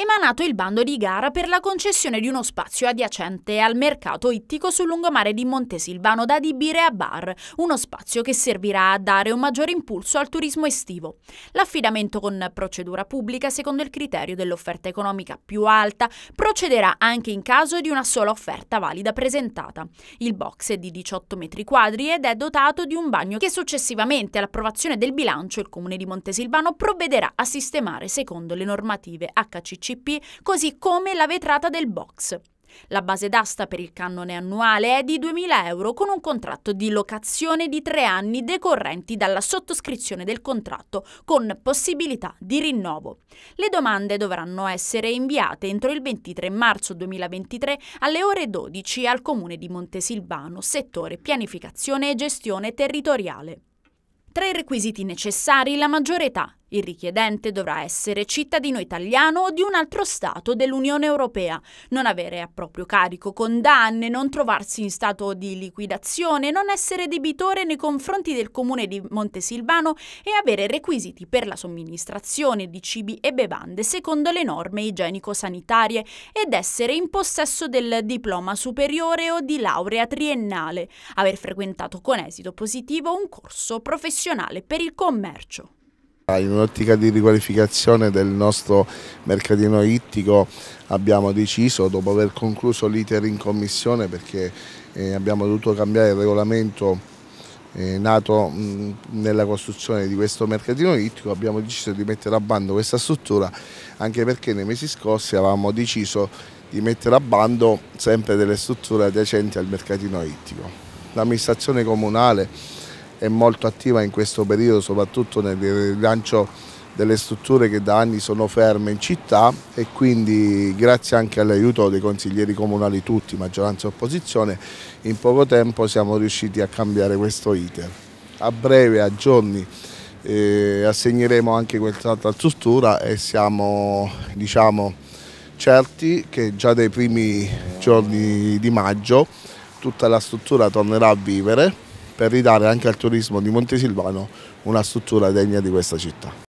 emanato il bando di gara per la concessione di uno spazio adiacente al mercato ittico sul lungomare di Montesilvano da adibire a bar, uno spazio che servirà a dare un maggiore impulso al turismo estivo. L'affidamento con procedura pubblica, secondo il criterio dell'offerta economica più alta, procederà anche in caso di una sola offerta valida presentata. Il box è di 18 metri quadri ed è dotato di un bagno che successivamente all'approvazione del bilancio il comune di Montesilvano provvederà a sistemare secondo le normative HCC ICP, così come la vetrata del box. La base d'asta per il cannone annuale è di 2.000 euro con un contratto di locazione di tre anni decorrenti dalla sottoscrizione del contratto con possibilità di rinnovo. Le domande dovranno essere inviate entro il 23 marzo 2023 alle ore 12 al Comune di Montesilvano, settore pianificazione e gestione territoriale. Tra i requisiti necessari la maggiore età, il richiedente dovrà essere cittadino italiano o di un altro Stato dell'Unione Europea, non avere a proprio carico condanne, non trovarsi in stato di liquidazione, non essere debitore nei confronti del Comune di Montesilvano e avere requisiti per la somministrazione di cibi e bevande secondo le norme igienico-sanitarie ed essere in possesso del diploma superiore o di laurea triennale, aver frequentato con esito positivo un corso professionale per il commercio. Ah, in un'ottica di riqualificazione del nostro mercatino ittico abbiamo deciso, dopo aver concluso l'iter in commissione perché eh, abbiamo dovuto cambiare il regolamento eh, nato nella costruzione di questo mercatino ittico, abbiamo deciso di mettere a bando questa struttura anche perché nei mesi scorsi avevamo deciso di mettere a bando sempre delle strutture adiacenti al mercatino ittico. L'amministrazione comunale è molto attiva in questo periodo, soprattutto nel rilancio delle strutture che da anni sono ferme in città e quindi grazie anche all'aiuto dei consiglieri comunali tutti, maggioranza e opposizione, in poco tempo siamo riusciti a cambiare questo iter. A breve, a giorni, eh, assegneremo anche quest'altra struttura e siamo diciamo, certi che già dai primi giorni di maggio tutta la struttura tornerà a vivere per ridare anche al turismo di Montesilvano una struttura degna di questa città.